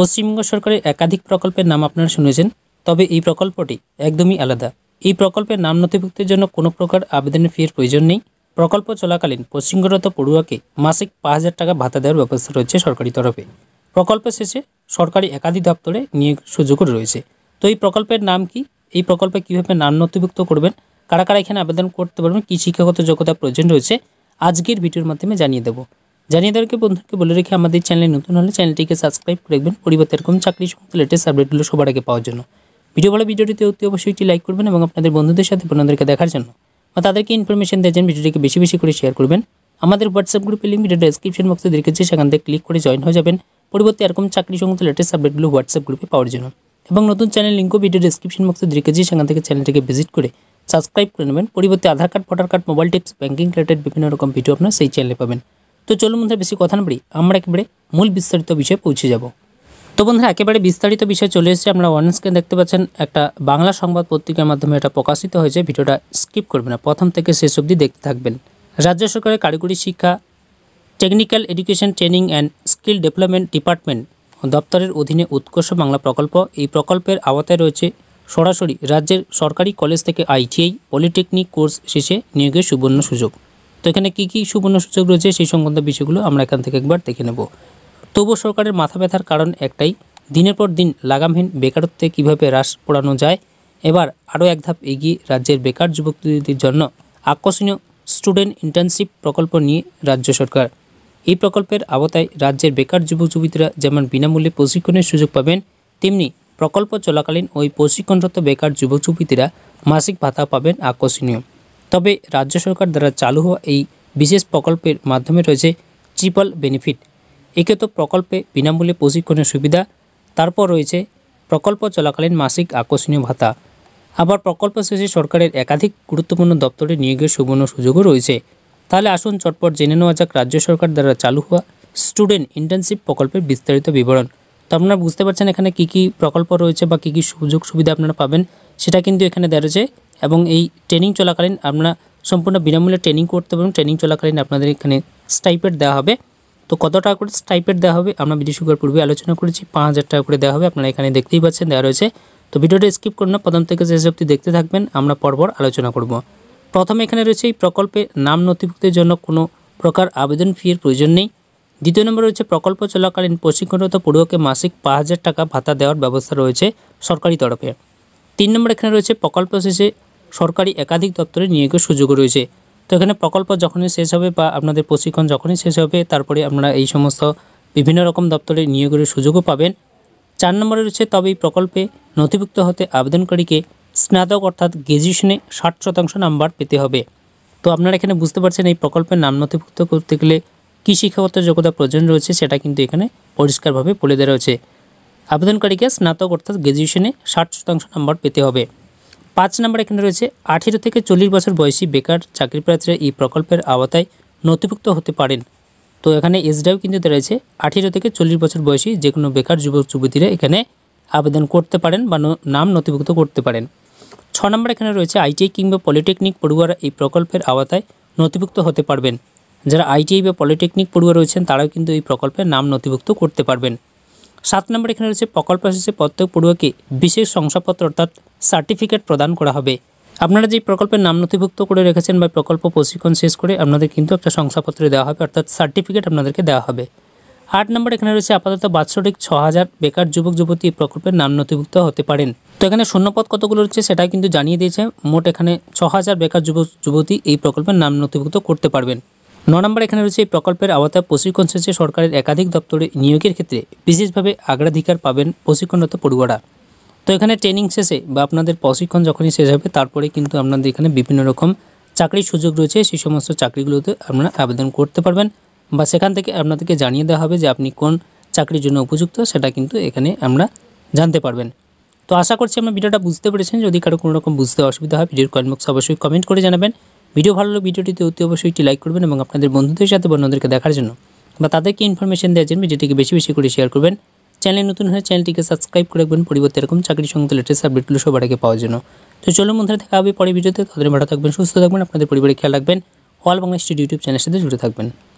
পশ্চিমবঙ্গ সরকারের একাধিক প্রকল্পের নাম আপনারা শুনেছেন তবে এই প্রকল্পটি একদমই আলাদা এই প্রকল্পের নাম নথিভুক্তির জন্য কোনো প্রকার আবেদনের ফির প্রয়োজন নেই প্রকল্প চলাকালীন পশ্চিমবঙ্গরত পড়ুয়াকে মাসিক পাঁচ হাজার টাকা ভাতা দেওয়ার ব্যবস্থা রয়েছে সরকারি তরফে প্রকল্প শেষে সরকারি একাধিক দপ্তরে নিয়োগ সুযোগও রয়েছে তো এই প্রকল্পের নাম কি এই প্রকল্পে কীভাবে নাম নথিভুক্ত করবেন কারা কারা এখানে আবেদন করতে পারবেন কী শিক্ষাগত যোগ্যতা প্রয়োজন রয়েছে আজকের ভিডিওর মাধ্যমে জানিয়ে দেবো জানিয়ে দেওয়ার বন্ধুকে বলে রেখে আমাদের চ্যানেলে নতুন হলে চ্যানেলটিকে সাবস্ক্রাইব করে রাখবেন পরিবর্তে এরকম চাকরি সমস্ত লেটেস্ট আপডেটগুলো সবার আগে পাওয়ার জন্য ভিডিও ভালো ভিডিওটিতে অতি অবশ্যই একটি লাইক করবেন এবং আপনাদের বন্ধুদের সাথে বন্ধুদেরকে দেখার জন্য বা তাদেরকে ইনফরমেশন জন্য ভিডিওটিকে বেশি বেশি করে শেয়ার করবেন আমাদের হোয়াটসঅ্যাপ গ্রুপে লিঙ্ক ভিডিও ডেসক্রিপশন বক্সে দেখেছি সেখান থেকে ক্লিক করে জয়েন হয়ে যাবেন পরিবর্তে এরকম চাকরি সমস্ত লেটেস্ট আপডেটগুলো হোয়াটসঅ্যাপ গ্রুপে পাওয়ার জন্য এবং নতুন চ্যানেল লিঙ্কও ভিডিও ডেসক্রিপশন বক্সে দেখেছি সেখান থেকে চ্যানেলটিকে ভিজিট করে সাবস্ক্রাইব করে নেবেন পরিবর্তে Aadhaar card voter card mobile tips banking related বিভিন্ন রকম ভিডিও আপনার সেই চ্যানেলে পাবেন তো চলুন বন্ধুরা বেশি কথা না বলি আমরা একেবারে মূল বিস্তারিত বিষয়ে পৌঁছে যাব তো বন্ধুরা একেবারে বিস্তারিত বিষয়ে চলে এসেছে আপনারা ওয়ান স্ক্রিন দেখতে পাচ্ছেন একটা বাংলা সংবাদ পত্রিকার মাধ্যমে এটা প্রকাশিত হয়েছে ভিডিওটা স্কিপ করবেন না প্রথম থেকে শেষ অবধি দেখতে থাকবেন রাজ্য সরকারের কারিগরি শিক্ষা technical education training and skill development department দপ্তরের অধীনে উৎকর্ষ বাংলা প্রকল্প এই প্রকল্পের আওতায় রয়েছে সরাসরি রাজ্যের সরকারি কলেজ থেকে আইটিআই পলিটেকনিক কোর্স শেষে নিয়োগের সুবর্ণ সুযোগ তো এখানে কী কী সুবর্ণ সুযোগ রয়েছে সেই সংক্রান্ত বিষয়গুলো আমরা এখান থেকে একবার দেখে নেব তবুও সরকারের মাথা ব্যথার কারণ একটাই দিনের পর দিন লাগামহীন বেকারত্বে কিভাবে হ্রাস পড়ানো যায় এবার আরও এক ধাপ এগিয়ে রাজ্যের বেকার যুবকদের জন্য আকর্ষণীয় স্টুডেন্ট ইন্টার্নশিপ প্রকল্প নিয়ে রাজ্য সরকার এই প্রকল্পের আওতায় রাজ্যের বেকার যুবক যুবতীরা যেমন বিনামূল্যে প্রশিক্ষণের সুযোগ পাবেন তেমনি প্রকল্প চলাকালীন ওই প্রশিক্ষণরত বেকার যুবক যুবতীরা মাসিক ভাতা পাবেন আকর্ষণীয় তবে রাজ্য সরকার দ্বারা চালু হওয়া এই বিশেষ প্রকল্পের মাধ্যমে রয়েছে চিপল বেনিফিট একে তো প্রকল্পে বিনামূল্যে প্রশিক্ষণের সুবিধা তারপর রয়েছে প্রকল্প চলাকালীন মাসিক আকর্ষণীয় ভাতা আবার প্রকল্প শেষে সরকারের একাধিক গুরুত্বপূর্ণ দপ্তরে নিয়োগের সুবর্ণ সুযোগও রয়েছে তাহলে আসুন চটপট জেনে নেওয়া যাক রাজ্য সরকার দ্বারা চালু হওয়া স্টুডেন্ট ইন্টার্নশিপ প্রকল্পের বিস্তারিত বিবরণ তো আপনারা বুঝতে পারছেন এখানে কি কি প্রকল্প রয়েছে বা কি কি সুযোগ সুবিধা আপনারা পাবেন সেটা কিন্তু এখানে দেওয়া রয়েছে এবং এই ট্রেনিং চলাকালীন আপনারা সম্পূর্ণ বিনামূল্যে ট্রেনিং করতে পারবেন ট্রেনিং চলাকালীন আপনাদের এখানে স্টাইপেড দেওয়া হবে তো কত টাকা করে স্টাইপেড দেওয়া হবে আমরা বিদেশি সুগার পূর্বে আলোচনা করেছি পাঁচ হাজার টাকা করে দেওয়া হবে আপনারা এখানে দেখতেই পাচ্ছেন দেওয়া রয়েছে তো ভিডিওটা স্কিপ করুন না প্রথম থেকে শেষ অব্দি দেখতে থাকবেন আমরা পরপর আলোচনা করব প্রথমে এখানে রয়েছে এই প্রকল্পে নাম নথিভুক্তির জন্য কোনো প্রকার আবেদন ফির প্রয়োজন নেই দ্বিতীয় নম্বরে রয়েছে প্রকল্প চলাকালীন প্রশিক্ষণরত পড়ুয়াকে মাসিক পাঁচ হাজার টাকা ভাতা দেওয়ার ব্যবস্থা রয়েছে সরকারি তরফে তিন নম্বর এখানে রয়েছে প্রকল্প শেষে সরকারি একাধিক দপ্তরে নিয়োগের সুযোগ রয়েছে তো এখানে প্রকল্প যখনই শেষ হবে বা আপনাদের প্রশিক্ষণ যখনই শেষ হবে তারপরে আপনারা এই সমস্ত বিভিন্ন রকম দপ্তরে নিয়োগের সুযোগও পাবেন চার নম্বরে রয়েছে তবে এই প্রকল্পে নথিভুক্ত হতে আবেদনকারীকে স্নাতক অর্থাৎ গ্র্যাজুয়েশনে ষাট শতাংশ নাম্বার পেতে হবে তো আপনারা এখানে বুঝতে পারছেন এই প্রকল্পের নাম নথিভুক্ত করতে গেলে কী শিক্ষাগত যোগ্যতা প্রয়োজন রয়েছে সেটা কিন্তু এখানে পরিষ্কারভাবে বলে দেওয়া রয়েছে আবেদনকারীকে স্নাতক অর্থাৎ গ্র্যাজুয়েশনে ষাট শতাংশ নম্বর পেতে হবে পাঁচ নম্বর এখানে রয়েছে আঠেরো থেকে চল্লিশ বছর বয়সী বেকার চাকরিপ্রার্থীরা এই প্রকল্পের আওতায় নথিভুক্ত হতে পারেন তো এখানে এসডাও কিন্তু রয়েছে আঠেরো থেকে চল্লিশ বছর বয়সী যে কোনো বেকার যুবক যুবতীরা এখানে আবেদন করতে পারেন বা নাম নথিভুক্ত করতে পারেন ছ নম্বর এখানে রয়েছে আইটিআই কিংবা পলিটেকনিক পড়ুয়ারা এই প্রকল্পের আওতায় নথিভুক্ত হতে পারবেন যারা আইটিআই বা পলিটেকনিক পড়ুয়া রয়েছেন তারাও কিন্তু এই প্রকল্পে নাম নথিভুক্ত করতে পারবেন সাত নম্বর এখানে রয়েছে প্রকল্প শেষে প্রত্যেক পড়ুয়াকে বিশেষ শংসাপত্র অর্থাৎ সার্টিফিকেট প্রদান করা হবে আপনারা যে প্রকল্পের নাম নথিভুক্ত করে রেখেছেন বা প্রকল্প প্রশিক্ষণ শেষ করে আপনাদের কিন্তু একটা শংসাপত্র দেওয়া হবে অর্থাৎ সার্টিফিকেট আপনাদেরকে দেওয়া হবে আট নম্বর এখানে রয়েছে আপাতত বাৎসরিক ছ হাজার বেকার যুবক যুবতী এই প্রকল্পের নাম নথিভুক্ত হতে পারেন তো এখানে শূন্যপদ কতগুলো রয়েছে সেটা কিন্তু জানিয়ে দিয়েছে মোট এখানে ছ হাজার বেকার যুবক যুবতী এই প্রকল্পের নাম নথিভুক্ত করতে পারবেন ন নম্বর এখানে রয়েছে এই প্রকল্পের আওতায় প্রশিক্ষণ শেষে সরকারের একাধিক দপ্তরে নিয়োগের ক্ষেত্রে বিশেষভাবে অগ্রাধিকার পাবেন প্রশিক্ষণরত পড়ুয়ারা তো এখানে ট্রেনিং শেষে বা আপনাদের প্রশিক্ষণ যখনই শেষ হবে তারপরে কিন্তু আপনাদের এখানে বিভিন্ন রকম চাকরির সুযোগ রয়েছে সেই সমস্ত চাকরিগুলোতে আপনারা আবেদন করতে পারবেন বা সেখান থেকে আপনাদেরকে জানিয়ে দেওয়া হবে যে আপনি কোন চাকরির জন্য উপযুক্ত সেটা কিন্তু এখানে আমরা জানতে পারবেন তো আশা করছি আমরা ভিডিওটা বুঝতে পেরেছেন যদি কারো কোনো রকম বুঝতে অসুবিধা হয় ভিডিওর কমেন্ট বক্সে অবশ্যই কমেন্ট করে জানাবেন ভিডিও ভালো লাগলে ভিডিওটিতে অতি অবশ্যই একটি লাইক করবেন এবং আপনাদের বন্ধুদের সাথে বন্ধুদেরকে দেখার জন্য বা তাদেরকে ইনফরমেশন দেওয়ার জন্য ভিডিওটিকে বেশি বেশি করে শেয়ার করবেন চ্যানেল নতুন হলে চ্যানেলটিকে সাবস্ক্রাইব করে রাখবেন পরিবর্তে এরকম চাকরি সংক্রান্ত লেটেস্ট আপডেটগুলো সবার আগে পাওয়ার জন্য তো চলুন বন্ধুরা দেখা হবে পরে ভিডিওতে তাদের ভালো থাকবেন সুস্থ থাকবেন আপনাদের পরিবারে খেয়াল রাখবেন অল বাংলা স্টুডিও ইউটিউব চ্যানেলের সাথে জুড়ে থাকবেন